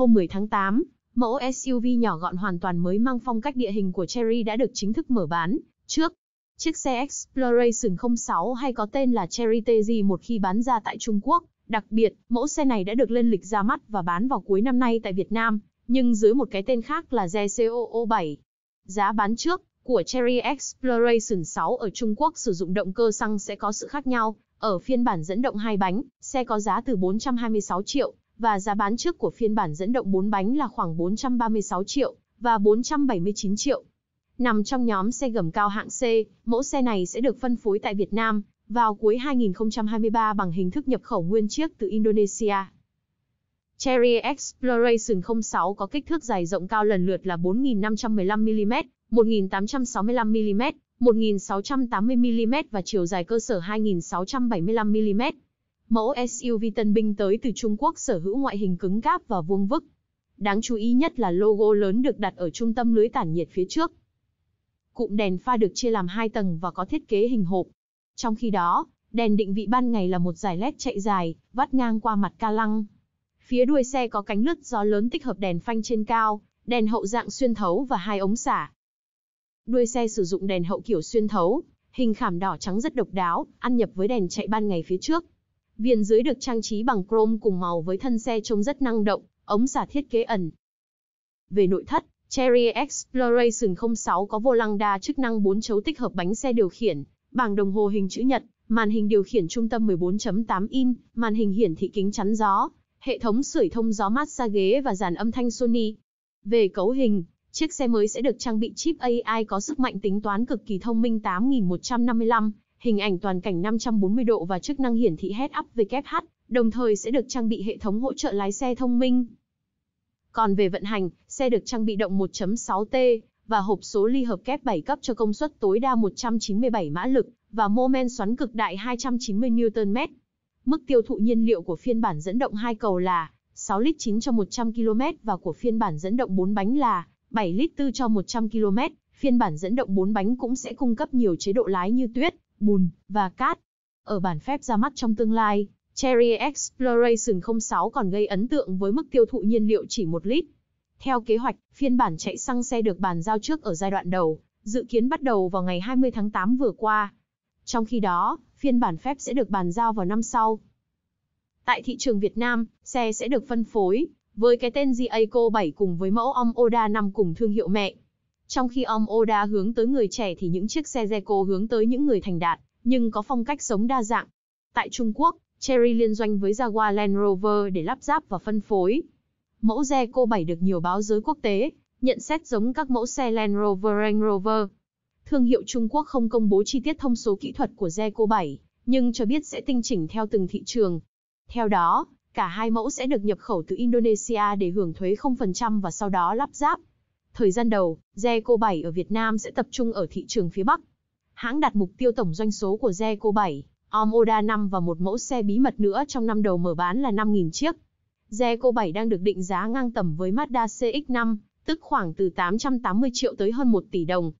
Hôm 10 tháng 8, mẫu SUV nhỏ gọn hoàn toàn mới mang phong cách địa hình của Cherry đã được chính thức mở bán. Trước, chiếc xe Exploration 06 hay có tên là Cherry TG một khi bán ra tại Trung Quốc. Đặc biệt, mẫu xe này đã được lên lịch ra mắt và bán vào cuối năm nay tại Việt Nam, nhưng dưới một cái tên khác là zcoo 7 Giá bán trước của Cherry Exploration 6 ở Trung Quốc sử dụng động cơ xăng sẽ có sự khác nhau. Ở phiên bản dẫn động hai bánh, xe có giá từ 426 triệu và giá bán trước của phiên bản dẫn động 4 bánh là khoảng 436 triệu và 479 triệu. Nằm trong nhóm xe gầm cao hạng C, mẫu xe này sẽ được phân phối tại Việt Nam vào cuối 2023 bằng hình thức nhập khẩu nguyên chiếc từ Indonesia. Cherry Exploration 06 có kích thước dài rộng cao lần lượt là 4.515mm, 1.865mm, 1.680mm và chiều dài cơ sở 2.675mm. Mẫu SUV tân binh tới từ Trung Quốc sở hữu ngoại hình cứng cáp và vuông vức. Đáng chú ý nhất là logo lớn được đặt ở trung tâm lưới tản nhiệt phía trước. Cụm đèn pha được chia làm hai tầng và có thiết kế hình hộp. Trong khi đó, đèn định vị ban ngày là một dải led chạy dài, vắt ngang qua mặt ca lăng. Phía đuôi xe có cánh lướt gió lớn tích hợp đèn phanh trên cao, đèn hậu dạng xuyên thấu và hai ống xả. Đuôi xe sử dụng đèn hậu kiểu xuyên thấu, hình khảm đỏ trắng rất độc đáo, ăn nhập với đèn chạy ban ngày phía trước. Viền dưới được trang trí bằng chrome cùng màu với thân xe trông rất năng động, ống xả thiết kế ẩn. Về nội thất, Cherry Exploration 06 có vô lăng đa chức năng 4 chấu tích hợp bánh xe điều khiển, bảng đồng hồ hình chữ nhật, màn hình điều khiển trung tâm 14.8 in, màn hình hiển thị kính chắn gió, hệ thống sưởi thông gió mát xa ghế và dàn âm thanh Sony. Về cấu hình, chiếc xe mới sẽ được trang bị chip AI có sức mạnh tính toán cực kỳ thông minh 8155 hình ảnh toàn cảnh 540 độ và chức năng hiển thị Head Up WH, đồng thời sẽ được trang bị hệ thống hỗ trợ lái xe thông minh. Còn về vận hành, xe được trang bị động 1.6T và hộp số ly hợp kép 7 cấp cho công suất tối đa 197 mã lực và mô men xoắn cực đại 290 Nm. Mức tiêu thụ nhiên liệu của phiên bản dẫn động 2 cầu là 6 lít 9 cho 100 km và của phiên bản dẫn động 4 bánh là 7 lít 4 cho 100 km. Phiên bản dẫn động 4 bánh cũng sẽ cung cấp nhiều chế độ lái như tuyết, bùn và cát. Ở bản phép ra mắt trong tương lai, Cherry Exploration 06 còn gây ấn tượng với mức tiêu thụ nhiên liệu chỉ 1 lít. Theo kế hoạch, phiên bản chạy xăng xe được bàn giao trước ở giai đoạn đầu, dự kiến bắt đầu vào ngày 20 tháng 8 vừa qua. Trong khi đó, phiên bản phép sẽ được bàn giao vào năm sau. Tại thị trường Việt Nam, xe sẽ được phân phối với cái tên GA Co 7 cùng với mẫu Om Oda 5 cùng thương hiệu mẹ. Trong khi om Oda hướng tới người trẻ thì những chiếc xe Zeco hướng tới những người thành đạt, nhưng có phong cách sống đa dạng. Tại Trung Quốc, Cherry liên doanh với Jaguar Land Rover để lắp ráp và phân phối. Mẫu Zeco 7 được nhiều báo giới quốc tế nhận xét giống các mẫu xe Land Rover Range Rover. Thương hiệu Trung Quốc không công bố chi tiết thông số kỹ thuật của Zeco 7, nhưng cho biết sẽ tinh chỉnh theo từng thị trường. Theo đó, cả hai mẫu sẽ được nhập khẩu từ Indonesia để hưởng thuế 0% và sau đó lắp ráp Thời gian đầu, Zeco 7 ở Việt Nam sẽ tập trung ở thị trường phía Bắc. Hãng đặt mục tiêu tổng doanh số của Zeco 7, Omoda 5 và một mẫu xe bí mật nữa trong năm đầu mở bán là 5.000 chiếc. Zeco 7 đang được định giá ngang tầm với Mazda CX-5, tức khoảng từ 880 triệu tới hơn 1 tỷ đồng,